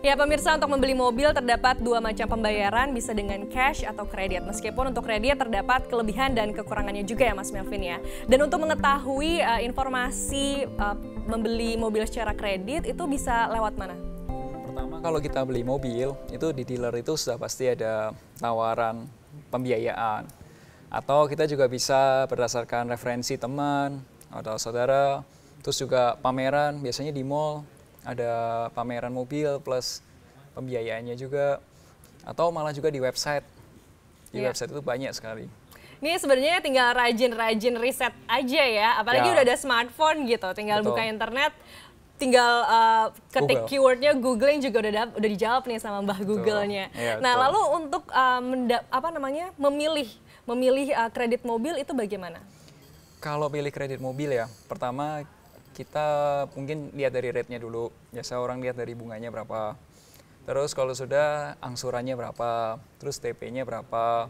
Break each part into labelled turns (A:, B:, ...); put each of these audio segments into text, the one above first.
A: Ya pemirsa untuk membeli mobil terdapat dua macam pembayaran bisa dengan cash atau kredit. Meskipun untuk kredit terdapat kelebihan dan kekurangannya juga ya Mas Melvin ya. Dan untuk mengetahui uh, informasi uh, membeli mobil secara kredit itu bisa lewat mana?
B: Pertama kalau kita beli mobil itu di dealer itu sudah pasti ada tawaran pembiayaan. Atau kita juga bisa berdasarkan referensi teman atau saudara, terus juga pameran biasanya di mall ada pameran mobil plus pembiayaannya juga atau malah juga di website di yeah. website itu banyak sekali
A: ini sebenarnya tinggal rajin-rajin riset aja ya apalagi yeah. udah ada smartphone gitu tinggal Betul. buka internet tinggal uh, ketik Google. keywordnya googling juga udah udah dijawab nih sama mbah Googlenya. Ya, nah betul. lalu untuk uh, eh, mendap, apa namanya memilih memilih uh, kredit mobil itu bagaimana?
B: Kalau pilih kredit mobil ya, pertama kita mungkin lihat dari rate-nya dulu. Biasa orang lihat dari bunganya berapa. Terus kalau sudah angsurannya berapa, terus TP-nya berapa.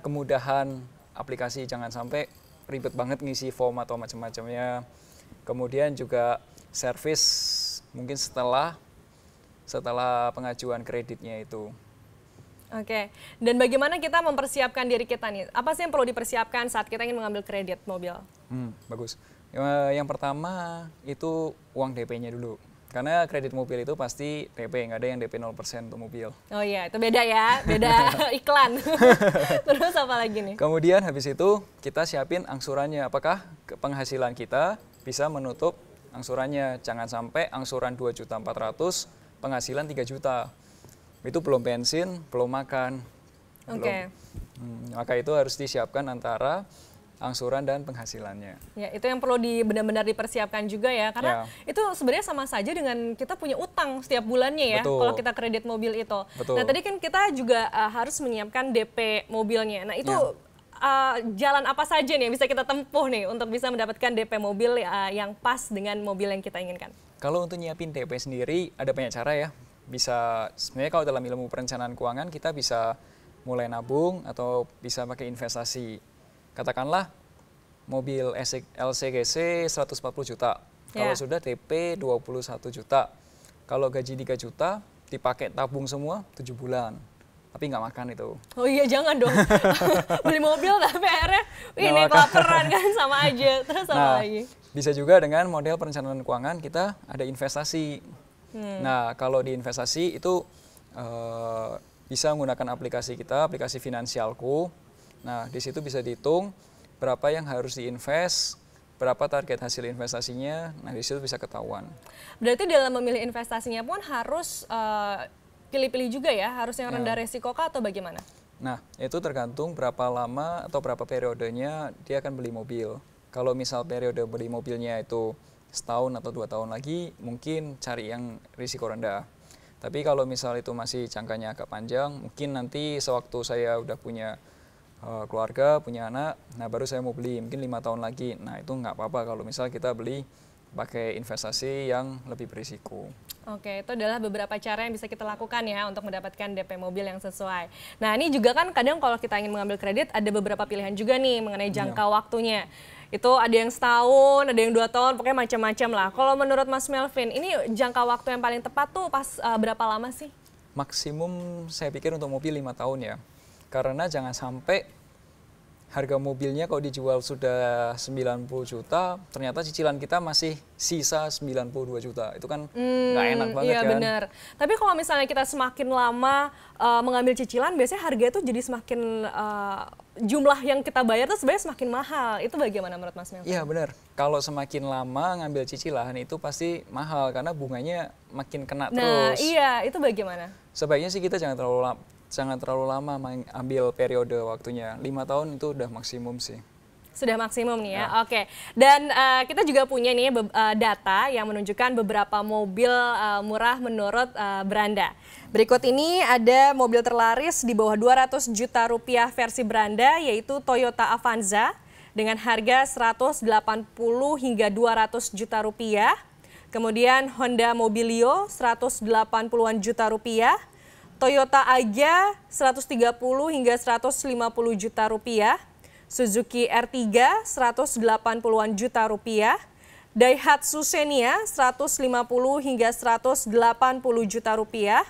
B: Kemudahan aplikasi jangan sampai ribet banget ngisi form atau macam-macamnya. Kemudian juga service mungkin setelah setelah pengajuan kreditnya itu.
A: Oke, dan bagaimana kita mempersiapkan diri kita nih? Apa sih yang perlu dipersiapkan saat kita ingin mengambil kredit mobil?
B: Hmm, bagus. Eh, yang pertama itu uang DP-nya dulu. Karena kredit mobil itu pasti DP, nggak ada yang DP 0% untuk mobil.
A: Oh iya, itu beda ya, beda iklan. Terus apa lagi nih?
B: Kemudian habis itu kita siapin angsurannya. Apakah penghasilan kita bisa menutup angsurannya? Jangan sampai angsuran 2.400 penghasilan 3 juta. Itu belum bensin, belum makan. Oke. Okay. Hmm, maka itu harus disiapkan antara angsuran dan penghasilannya.
A: Ya, itu yang perlu di benar-benar dipersiapkan juga ya, karena ya. itu sebenarnya sama saja dengan kita punya utang setiap bulannya ya, Betul. kalau kita kredit mobil itu. Betul. Nah, tadi kan kita juga uh, harus menyiapkan DP mobilnya. Nah, itu ya. Uh, jalan apa saja nih yang bisa kita tempuh nih untuk bisa mendapatkan DP mobil uh, yang pas dengan mobil yang kita inginkan?
B: Kalau untuk nyiapin DP sendiri ada banyak cara ya. Bisa sebenarnya kalau dalam ilmu perencanaan keuangan kita bisa mulai nabung atau bisa pakai investasi katakanlah mobil LCGC 140 juta. Kalau ya. sudah TP 21 juta. Kalau gaji 3 juta dipakai tabung semua 7 bulan. Tapi nggak makan itu.
A: Oh iya jangan dong. Beli mobil tapi akhirnya ini kelaperan kan sama aja. Terus sama nah, lagi.
B: Bisa juga dengan model perencanaan keuangan kita ada investasi. Hmm. Nah kalau di investasi itu uh, bisa menggunakan aplikasi kita, aplikasi Finansialku Nah, di situ bisa dihitung berapa yang harus diinvest, berapa target hasil investasinya. Nah, di situ bisa ketahuan.
A: Berarti dalam memilih investasinya pun harus eh, pilih-pilih uh, juga ya, harus yang ya. rendah ya. resiko kah atau bagaimana?
B: Nah, itu tergantung berapa lama atau berapa periodenya dia akan beli mobil. Kalau misal periode beli mobilnya itu setahun atau dua tahun lagi, mungkin cari yang risiko rendah. Tapi kalau misal itu masih cangkanya agak panjang, mungkin nanti sewaktu saya udah punya Eh, keluarga punya anak nah baru saya mau beli mungkin lima tahun lagi nah itu nggak apa-apa kalau misal kita beli pakai investasi yang lebih berisiko.
A: Oke, itu adalah beberapa cara yang bisa kita lakukan ya untuk mendapatkan DP mobil yang sesuai. Nah, ini juga kan kadang kalau kita ingin mengambil kredit ada beberapa pilihan juga nih mengenai iya. jangka iya. waktunya. Itu ada yang setahun, ada yang dua tahun, pokoknya macam-macam lah. Kalau menurut Mas Melvin, ini jangka waktu yang paling tepat tuh pas uh, berapa lama sih?
B: Maksimum saya pikir untuk mobil lima tahun ya. Karena jangan sampai harga mobilnya kalau dijual sudah 90 juta, ternyata cicilan kita masih sisa 92 juta. Itu kan hmm, nggak hmm, enak banget iya, kan. benar.
A: Tapi kalau misalnya kita semakin lama uh, mengambil cicilan, biasanya harga itu jadi semakin uh, jumlah yang kita bayar itu sebenarnya semakin mahal. Itu bagaimana menurut Mas Melvin? Iya,
B: benar. Kalau semakin lama ngambil cicilan itu pasti mahal karena bunganya makin kena nah, terus. Nah, iya,
A: itu bagaimana?
B: Sebaiknya sih kita jangan terlalu jangan terlalu lama ambil periode waktunya. Lima tahun itu udah maksimum sih.
A: Sudah maksimum nih ya, ya. oke. Dan uh, kita juga punya nih uh, data yang menunjukkan beberapa mobil uh, murah menurut uh, Beranda. Berikut ini ada mobil terlaris di bawah 200 juta rupiah versi Beranda yaitu Toyota Avanza dengan harga 180 hingga 200 juta rupiah. Kemudian Honda Mobilio 180-an juta rupiah. Toyota Aja 130 hingga 150 juta rupiah, Suzuki R3 180-an juta rupiah, Daihatsu Xenia 150 hingga 180 juta rupiah,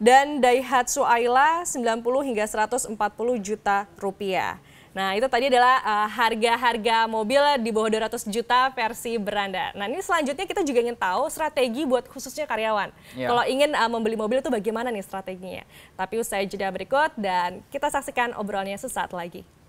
A: dan Daihatsu Ayla 90 hingga 140 juta rupiah. Nah, itu tadi adalah eh, harga-harga uh, mobil di bawah 200 juta versi beranda. Nah, ini selanjutnya kita juga ingin tahu strategi buat khususnya karyawan. Ya. Kalau ingin uh, membeli mobil itu bagaimana nih strateginya? Tapi usai jeda berikut dan kita saksikan obrolannya sesaat lagi.